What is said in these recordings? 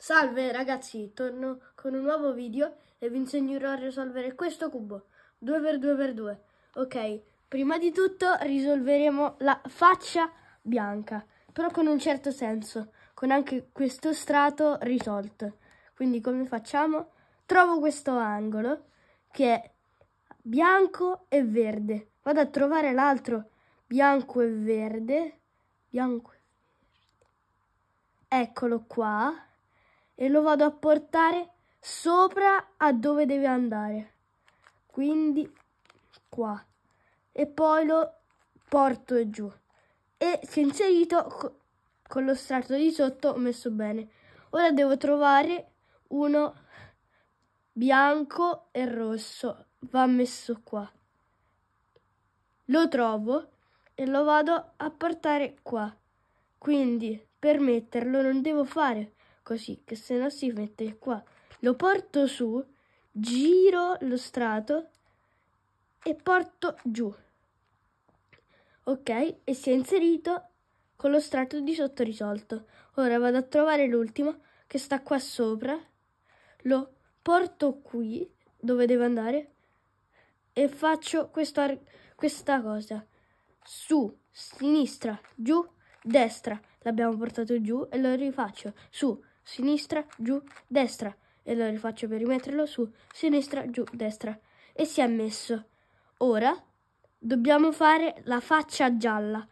Salve ragazzi, torno con un nuovo video e vi insegnerò a risolvere questo cubo 2x2x2. Ok, prima di tutto risolveremo la faccia bianca, però con un certo senso, con anche questo strato risolto. Quindi come facciamo? Trovo questo angolo che è bianco e verde. Vado a trovare l'altro bianco e verde. Bianco. Eccolo qua e lo vado a portare sopra a dove deve andare. Quindi qua. E poi lo porto giù. E si è inserito con lo strato di sotto, ho messo bene. Ora devo trovare uno bianco e rosso. Va messo qua. Lo trovo e lo vado a portare qua. Quindi per metterlo non devo fare così, che se no si mette qua. Lo porto su, giro lo strato e porto giù. Ok, e si è inserito con lo strato di sotto risolto. Ora vado a trovare l'ultimo che sta qua sopra. Lo porto qui dove deve andare e faccio questa, questa cosa. Su, sinistra, giù, destra. L'abbiamo portato giù e lo rifaccio. Su, sinistra, giù, destra. E lo rifaccio per rimetterlo su, sinistra, giù, destra. E si è messo. Ora dobbiamo fare la faccia gialla.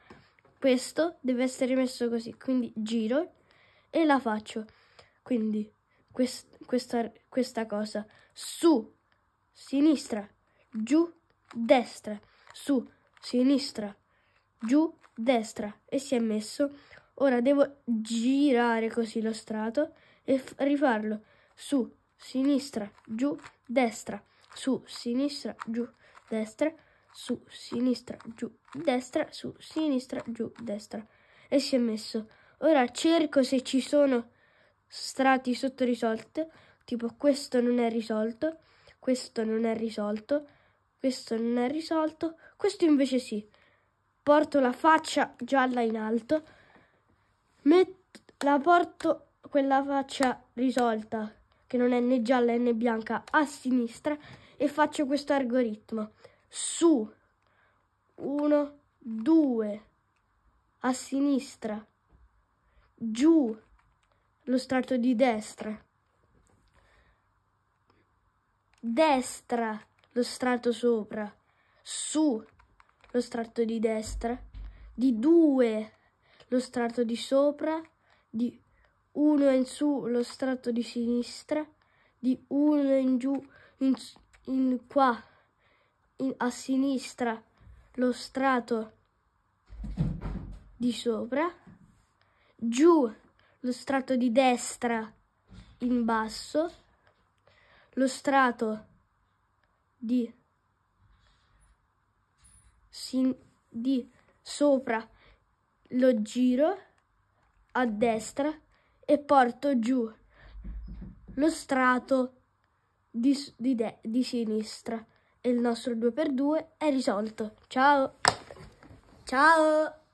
Questo deve essere messo così, quindi giro e la faccio. Quindi quest questa, questa cosa su, sinistra, giù, destra, su, sinistra, giù, destra e si è messo Ora devo girare così lo strato e rifarlo su, sinistra, giù, destra, su, sinistra, giù, destra, su, sinistra, giù, destra, su, sinistra, giù, destra. E si è messo. Ora cerco se ci sono strati sotto risolto, tipo questo non è risolto, questo non è risolto, questo non è risolto, questo invece sì. Porto la faccia gialla in alto la porto quella faccia risolta, che non è né gialla né bianca, a sinistra e faccio questo algoritmo. Su, 1, 2, a sinistra, giù, lo strato di destra, destra, lo strato sopra, su, lo strato di destra, di 2 lo strato di sopra, di uno in su lo strato di sinistra, di uno in giù, in, in qua, in, a sinistra lo strato di sopra, giù lo strato di destra in basso, lo strato di, sin, di sopra lo giro a destra e porto giù lo strato di, di, di sinistra e il nostro 2x2 è risolto. Ciao! Ciao!